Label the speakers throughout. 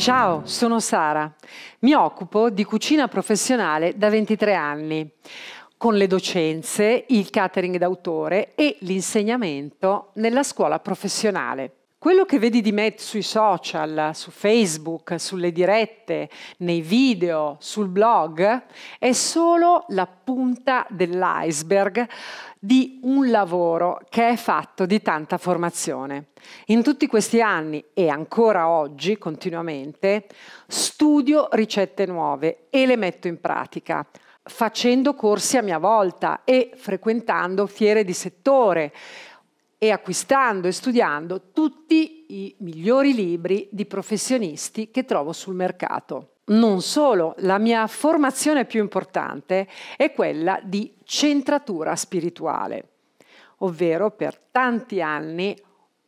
Speaker 1: Ciao, sono Sara. Mi occupo di cucina professionale da 23 anni, con le docenze, il catering d'autore e l'insegnamento nella scuola professionale. Quello che vedi di me sui social, su Facebook, sulle dirette, nei video, sul blog, è solo la punta dell'iceberg di un lavoro che è fatto di tanta formazione. In tutti questi anni e ancora oggi continuamente studio ricette nuove e le metto in pratica facendo corsi a mia volta e frequentando fiere di settore e acquistando e studiando tutti i migliori libri di professionisti che trovo sul mercato. Non solo, la mia formazione più importante è quella di centratura spirituale, ovvero per tanti anni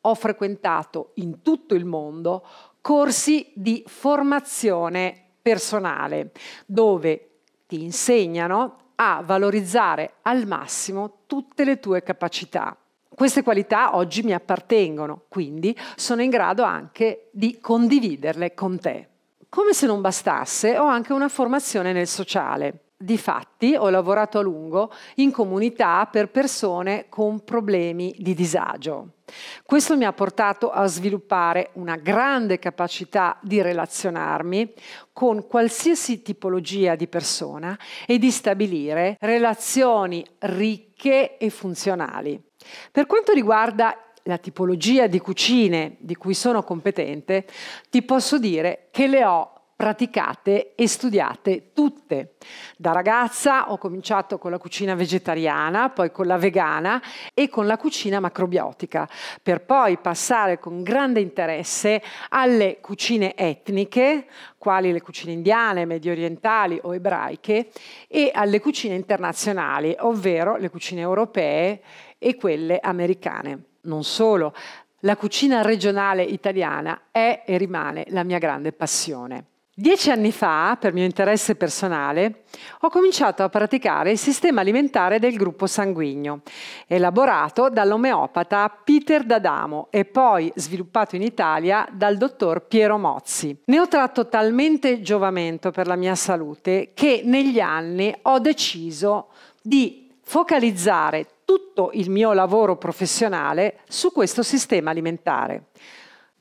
Speaker 1: ho frequentato in tutto il mondo corsi di formazione personale dove ti insegnano a valorizzare al massimo tutte le tue capacità queste qualità oggi mi appartengono, quindi sono in grado anche di condividerle con te. Come se non bastasse, ho anche una formazione nel sociale. Difatti, ho lavorato a lungo in comunità per persone con problemi di disagio. Questo mi ha portato a sviluppare una grande capacità di relazionarmi con qualsiasi tipologia di persona e di stabilire relazioni ricche e funzionali. Per quanto riguarda la tipologia di cucine di cui sono competente, ti posso dire che le ho praticate e studiate tutte. Da ragazza ho cominciato con la cucina vegetariana, poi con la vegana e con la cucina macrobiotica, per poi passare con grande interesse alle cucine etniche, quali le cucine indiane, medio orientali o ebraiche, e alle cucine internazionali, ovvero le cucine europee e quelle americane. Non solo, la cucina regionale italiana è e rimane la mia grande passione. Dieci anni fa, per mio interesse personale, ho cominciato a praticare il sistema alimentare del gruppo sanguigno, elaborato dall'omeopata Peter D'Adamo e poi sviluppato in Italia dal dottor Piero Mozzi. Ne ho tratto talmente giovamento per la mia salute che negli anni ho deciso di focalizzare tutto il mio lavoro professionale su questo sistema alimentare.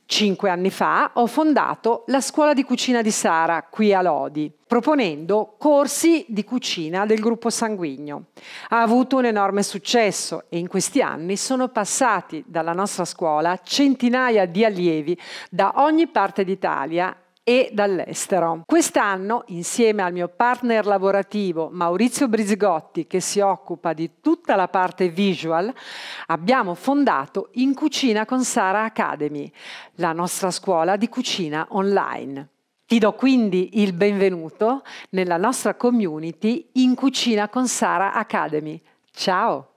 Speaker 1: Cinque anni fa ho fondato la scuola di cucina di Sara qui a Lodi, proponendo corsi di cucina del gruppo sanguigno. Ha avuto un enorme successo e in questi anni sono passati dalla nostra scuola centinaia di allievi da ogni parte d'Italia e dall'estero. Quest'anno, insieme al mio partner lavorativo Maurizio Brizgotti, che si occupa di tutta la parte visual, abbiamo fondato In Cucina con Sara Academy, la nostra scuola di cucina online. Ti do quindi il benvenuto nella nostra community In Cucina con Sara Academy. Ciao!